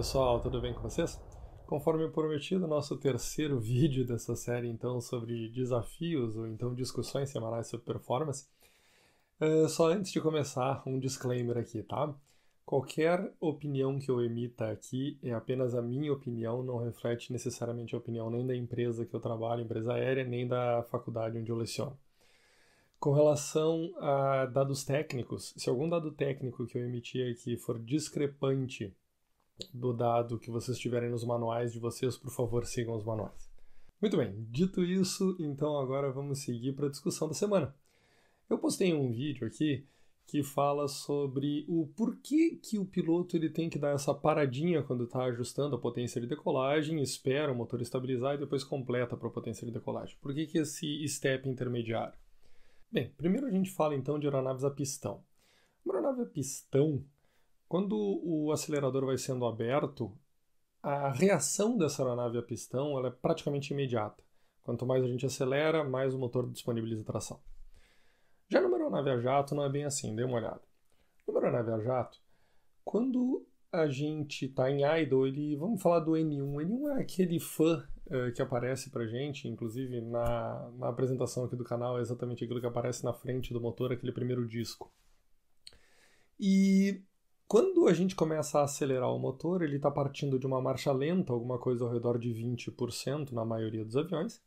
pessoal, tudo bem com vocês? Conforme prometido, nosso terceiro vídeo dessa série, então, sobre desafios ou então discussões semanais sobre performance. Uh, só antes de começar, um disclaimer aqui, tá? Qualquer opinião que eu emita aqui é apenas a minha opinião, não reflete necessariamente a opinião nem da empresa que eu trabalho, empresa aérea, nem da faculdade onde eu leciono. Com relação a dados técnicos, se algum dado técnico que eu emitir aqui for discrepante do dado que vocês tiverem nos manuais de vocês, por favor, sigam os manuais. Muito bem, dito isso, então agora vamos seguir para a discussão da semana. Eu postei um vídeo aqui que fala sobre o porquê que o piloto ele tem que dar essa paradinha quando está ajustando a potência de decolagem, espera o motor estabilizar e depois completa para a potência de decolagem. Por que, que esse step intermediário? Bem, primeiro a gente fala então de aeronaves a pistão. Uma aeronave a pistão quando o acelerador vai sendo aberto, a reação dessa aeronave a pistão é praticamente imediata. Quanto mais a gente acelera, mais o motor disponibiliza tração. Já numa aeronave a jato não é bem assim, dê uma olhada. Numa aeronave a jato, quando a gente está em idle, ele, vamos falar do N1. N1 é aquele fã uh, que aparece para gente, inclusive na, na apresentação aqui do canal, é exatamente aquilo que aparece na frente do motor, aquele primeiro disco. E quando a gente começa a acelerar o motor, ele está partindo de uma marcha lenta, alguma coisa ao redor de 20% na maioria dos aviões,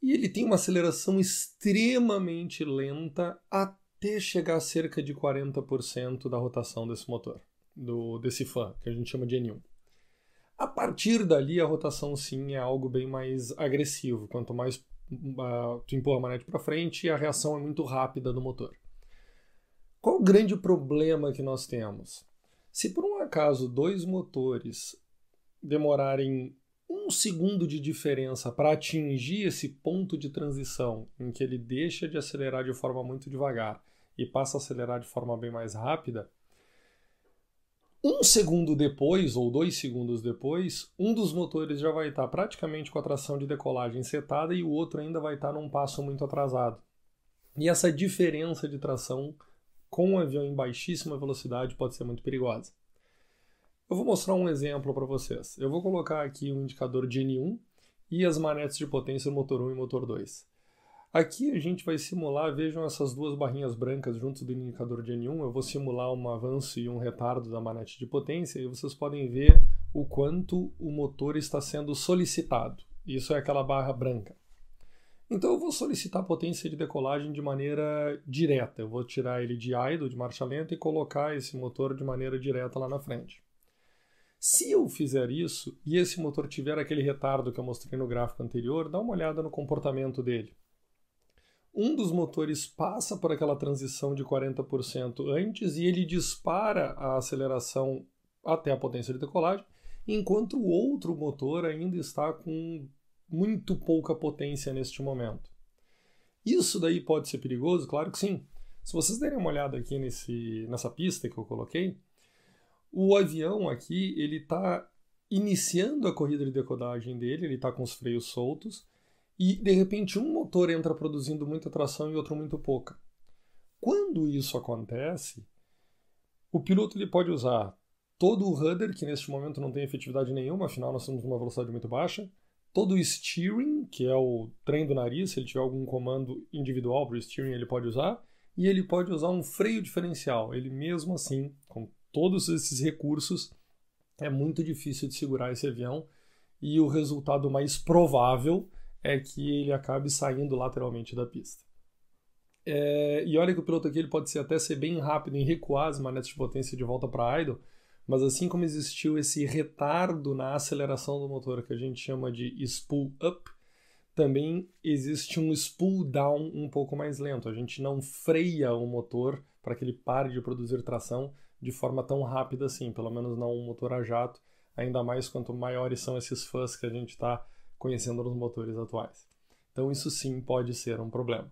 e ele tem uma aceleração extremamente lenta até chegar a cerca de 40% da rotação desse motor, do, desse fã, que a gente chama de N1. A partir dali, a rotação sim é algo bem mais agressivo. Quanto mais uh, tu empurra a manete para frente, a reação é muito rápida do motor. Qual o grande problema que nós temos? Se por um acaso dois motores demorarem um segundo de diferença para atingir esse ponto de transição em que ele deixa de acelerar de forma muito devagar e passa a acelerar de forma bem mais rápida, um segundo depois, ou dois segundos depois, um dos motores já vai estar praticamente com a tração de decolagem setada e o outro ainda vai estar num passo muito atrasado. E essa diferença de tração com um avião em baixíssima velocidade pode ser muito perigosa. Eu vou mostrar um exemplo para vocês. Eu vou colocar aqui um indicador de N1 e as manetes de potência do motor 1 e motor 2. Aqui a gente vai simular, vejam essas duas barrinhas brancas junto do indicador de N1, eu vou simular um avanço e um retardo da manete de potência e vocês podem ver o quanto o motor está sendo solicitado. Isso é aquela barra branca. Então eu vou solicitar a potência de decolagem de maneira direta. Eu vou tirar ele de idle, de marcha lenta, e colocar esse motor de maneira direta lá na frente. Se eu fizer isso e esse motor tiver aquele retardo que eu mostrei no gráfico anterior, dá uma olhada no comportamento dele. Um dos motores passa por aquela transição de 40% antes e ele dispara a aceleração até a potência de decolagem, enquanto o outro motor ainda está com muito pouca potência neste momento. Isso daí pode ser perigoso? Claro que sim. Se vocês derem uma olhada aqui nesse, nessa pista que eu coloquei, o avião aqui ele está iniciando a corrida de decodagem dele, ele está com os freios soltos, e de repente um motor entra produzindo muita tração e outro muito pouca. Quando isso acontece, o piloto ele pode usar todo o rudder, que neste momento não tem efetividade nenhuma, afinal nós temos uma velocidade muito baixa, todo o steering, que é o trem do nariz, se ele tiver algum comando individual para o steering, ele pode usar, e ele pode usar um freio diferencial. Ele mesmo assim, com todos esses recursos, é muito difícil de segurar esse avião e o resultado mais provável é que ele acabe saindo lateralmente da pista. É, e olha que o piloto aqui ele pode ser até ser bem rápido em recuar as manetes de potência de volta para idle, mas assim como existiu esse retardo na aceleração do motor, que a gente chama de spool up, também existe um spool down um pouco mais lento. A gente não freia o motor para que ele pare de produzir tração de forma tão rápida assim, pelo menos não um motor a jato, ainda mais quanto maiores são esses fãs que a gente está conhecendo nos motores atuais. Então isso sim pode ser um problema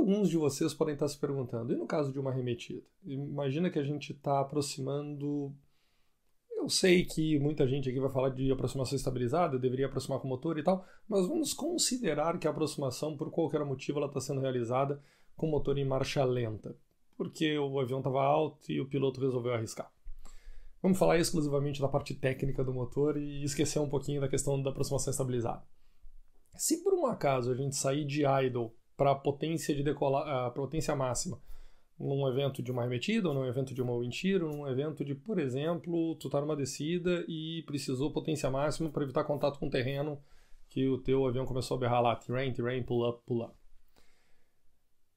alguns de vocês podem estar se perguntando, e no caso de uma remetida, Imagina que a gente está aproximando. Eu sei que muita gente aqui vai falar de aproximação estabilizada, deveria aproximar com o motor e tal, mas vamos considerar que a aproximação, por qualquer motivo, ela está sendo realizada com o motor em marcha lenta, porque o avião estava alto e o piloto resolveu arriscar. Vamos falar exclusivamente da parte técnica do motor e esquecer um pouquinho da questão da aproximação estabilizada. Se por um acaso a gente sair de idle para a potência de decolar, a potência máxima num evento de uma arremetida, ou num evento de uma wind shear, num evento de, por exemplo, tu tá numa descida e precisou potência máxima para evitar contato com o terreno que o teu avião começou a berrar lá, terrain, terrain, pull up, pull up.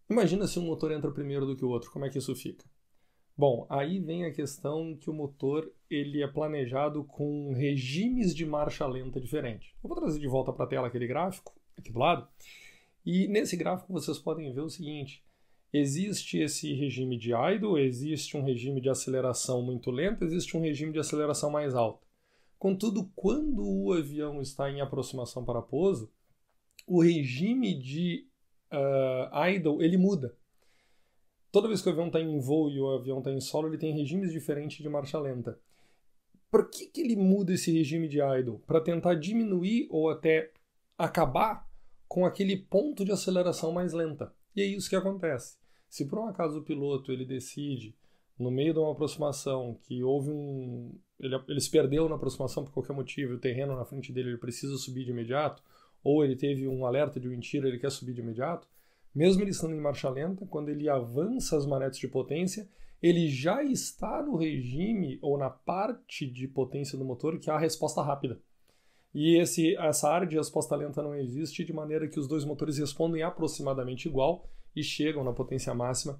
Imagina se um motor entra primeiro do que o outro, como é que isso fica? Bom, aí vem a questão que o motor ele é planejado com regimes de marcha lenta diferente. Eu vou trazer de volta para a tela aquele gráfico aqui do lado. E nesse gráfico vocês podem ver o seguinte: existe esse regime de idle, existe um regime de aceleração muito lenta, existe um regime de aceleração mais alta. Contudo, quando o avião está em aproximação para pouso, o regime de uh, idle ele muda. Toda vez que o avião está em voo e o avião está em solo, ele tem regimes diferentes de marcha lenta. Por que, que ele muda esse regime de idle? Para tentar diminuir ou até acabar com aquele ponto de aceleração mais lenta. E é isso que acontece. Se por um acaso o piloto ele decide no meio de uma aproximação que houve um ele, ele se perdeu na aproximação por qualquer motivo, o terreno na frente dele ele precisa subir de imediato, ou ele teve um alerta de mentira, ele quer subir de imediato, mesmo ele estando em marcha lenta, quando ele avança as manetes de potência, ele já está no regime ou na parte de potência do motor que é a resposta rápida. E esse, essa área de resposta lenta não existe, de maneira que os dois motores respondem aproximadamente igual e chegam na potência máxima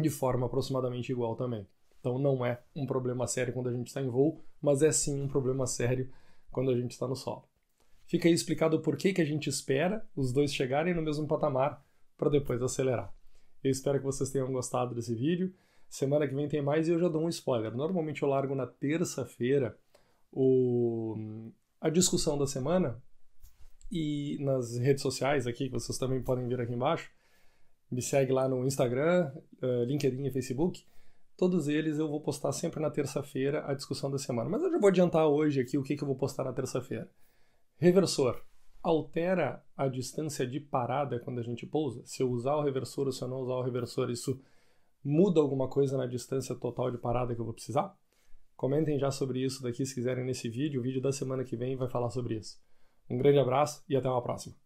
de forma aproximadamente igual também. Então não é um problema sério quando a gente está em voo, mas é sim um problema sério quando a gente está no solo. Fica aí explicado por que, que a gente espera os dois chegarem no mesmo patamar para depois acelerar. Eu espero que vocês tenham gostado desse vídeo. Semana que vem tem mais e eu já dou um spoiler. Normalmente eu largo na terça-feira o a discussão da semana e nas redes sociais aqui, que vocês também podem ver aqui embaixo. Me segue lá no Instagram, eh, LinkedIn e Facebook. Todos eles eu vou postar sempre na terça-feira a discussão da semana. Mas eu já vou adiantar hoje aqui o que, que eu vou postar na terça-feira. Reversor. Altera a distância de parada quando a gente pousa? Se eu usar o reversor ou se eu não usar o reversor, isso muda alguma coisa na distância total de parada que eu vou precisar? Comentem já sobre isso daqui se quiserem nesse vídeo. O vídeo da semana que vem vai falar sobre isso. Um grande abraço e até uma próxima.